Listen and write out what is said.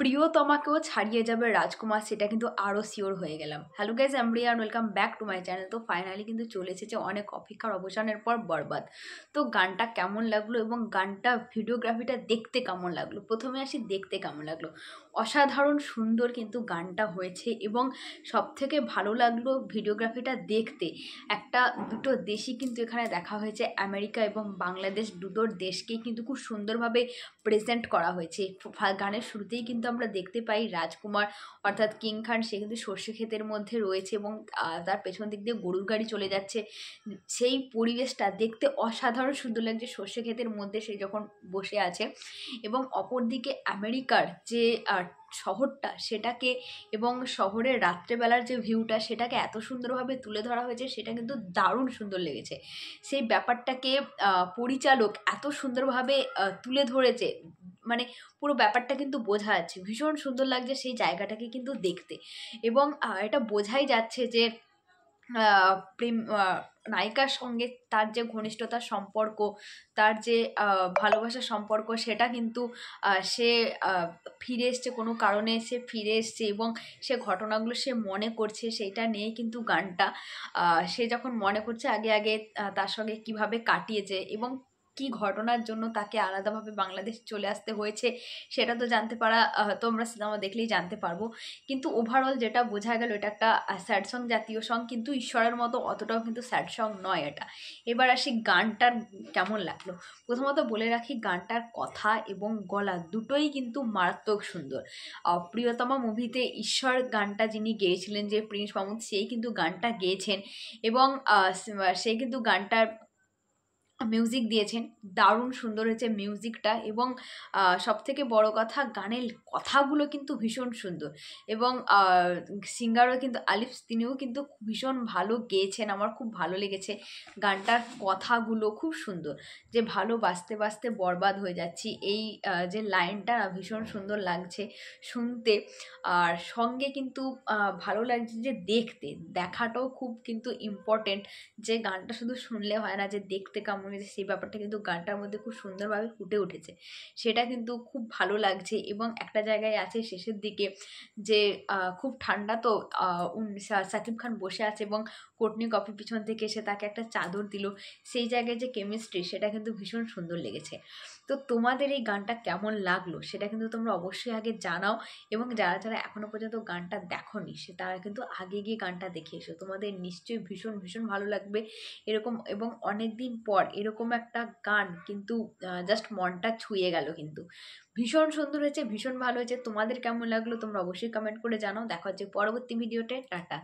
প্রিয়তমাকেও ছাড়িয়ে যাবে রাজকুমার সেটা কিন্তু আরও শিওর হয়ে গেলাম হ্যালো গাইজ আমি আর welcome back to my channel তো ফাইনালি কিন্তু চলে এসেছে অনেক অপেক্ষার অবসানের পর বরবাদ তো গানটা কেমন লাগলো এবং গানটা ভিডিওগ্রাফিটা দেখতে কেমন লাগলো প্রথমে আসি দেখতে কেমন লাগলো অসাধারণ সুন্দর কিন্তু গানটা হয়েছে এবং সবথেকে ভালো লাগলো ভিডিওগ্রাফিটা দেখতে একটা দুটো দেশই কিন্তু এখানে দেখা হয়েছে আমেরিকা এবং বাংলাদেশ দুটোর দেশকেই কিন্তু খুব সুন্দরভাবে প্রেজেন্ট করা হয়েছে গানের শুরুতেই কিন্তু আমরা দেখতে পাই রাজকুমার অর্থাৎ কিং খান সে কিন্তু সর্ষে ক্ষেতের মধ্যে রয়েছে এবং তার পেছন দিক দিয়ে গরুর গাড়ি চলে যাচ্ছে সেই পরিবেশটা দেখতে অসাধারণ সুন্দর লাগছে সর্ষে ক্ষেতের মধ্যে সে যখন বসে আছে এবং অপরদিকে আমেরিকার যে শহরটা সেটাকে এবং শহরের রাত্রেবেলার যে ভিউটা সেটাকে এত সুন্দরভাবে তুলে ধরা হয়েছে সেটা কিন্তু দারুণ সুন্দর লেগেছে সেই ব্যাপারটাকে পরিচালক এত সুন্দরভাবে তুলে ধরেছে মানে পুরো ব্যাপারটা কিন্তু বোঝা যাচ্ছে ভীষণ সুন্দর লাগছে সেই জায়গাটাকে কিন্তু দেখতে এবং এটা বোঝাই যাচ্ছে যে প্রেম নায়িকার সঙ্গে তার যে ঘনিষ্ঠতার সম্পর্ক তার যে ভালোবাসার সম্পর্ক সেটা কিন্তু সে ফিরে এসছে কোনো কারণে সে ফিরে এসছে এবং সে ঘটনাগুলো সে মনে করছে সেইটা নিয়ে কিন্তু গানটা সে যখন মনে করছে আগে আগে তার সঙ্গে কিভাবে কাটিয়েছে এবং কি ঘটনার জন্য তাকে আলাদাভাবে বাংলাদেশ চলে আসতে হয়েছে সেটা তো জানতে পারা তোমরা আমরা সিনেমা দেখলেই জানতে পারবো কিন্তু ওভারঅল যেটা বোঝা গেল এটা একটা স্যাড সং জাতীয় সং কিন্তু ঈশ্বরের মতো অতটাও কিন্তু স্যাড সং নয় এটা এবার আসি গানটার কেমন লাগলো প্রথমত বলে রাখি গানটার কথা এবং গলা দুটোই কিন্তু মারাত্মক সুন্দর প্রিয়তমা মুভিতে ঈশ্বর গানটা যিনি গেয়েছিলেন যে প্রিন্স মামুদ সেই কিন্তু গানটা গেয়েছেন এবং সেই কিন্তু গানটার মিউজিক দিয়েছেন দারুণ সুন্দর হয়েছে মিউজিকটা এবং সবথেকে বড় কথা গানের কথাগুলো কিন্তু ভীষণ সুন্দর এবং সিঙ্গারও কিন্তু আলিফ তিনিও কিন্তু ভীষণ ভালো গেয়েছেন আমার খুব ভালো লেগেছে গানটার কথাগুলো খুব সুন্দর যে ভালো বাঁচতে বাঁচতে বরবাদ হয়ে যাচ্ছি এই যে লাইনটা ভীষণ সুন্দর লাগছে শুনতে আর সঙ্গে কিন্তু ভালো লাগছে যে দেখতে দেখাটাও খুব কিন্তু ইম্পর্টেন্ট যে গানটা শুধু শুনলে হয় না যে দেখতে কেমন হারমোনিতে সেই ব্যাপারটা কিন্তু গানটার মধ্যে খুব সুন্দরভাবে ফুটে উঠেছে সেটা কিন্তু খুব ভালো লাগছে এবং একটা জায়গায় আছে শেষের দিকে যে খুব ঠান্ডা তো সাকিব খান বসে আছে এবং কোটনি কফি পিছন থেকে এসে তাকে একটা চাদর দিল সেই জায়গায় যে কেমিস্ট্রি সেটা কিন্তু ভীষণ সুন্দর লেগেছে তো তোমাদের এই গানটা কেমন লাগলো সেটা কিন্তু তোমরা অবশ্যই আগে জানাও এবং যারা যারা এখনও পর্যন্ত গানটা দেখনি সে তারা কিন্তু আগে গিয়ে গানটা দেখে এসো তোমাদের নিশ্চয়ই ভীষণ ভীষণ ভালো লাগবে এরকম এবং অনেক দিন পর এরকম একটা গান কিন্তু জাস্ট মনটা ছুঁয়ে গেল কিন্তু ভীষণ সুন্দর হয়েছে ভীষণ ভালো হয়েছে তোমাদের কেমন লাগলো তোমরা অবশ্যই কমেন্ট করে জানাও দেখা হচ্ছে পরবর্তী ভিডিওতে টাটা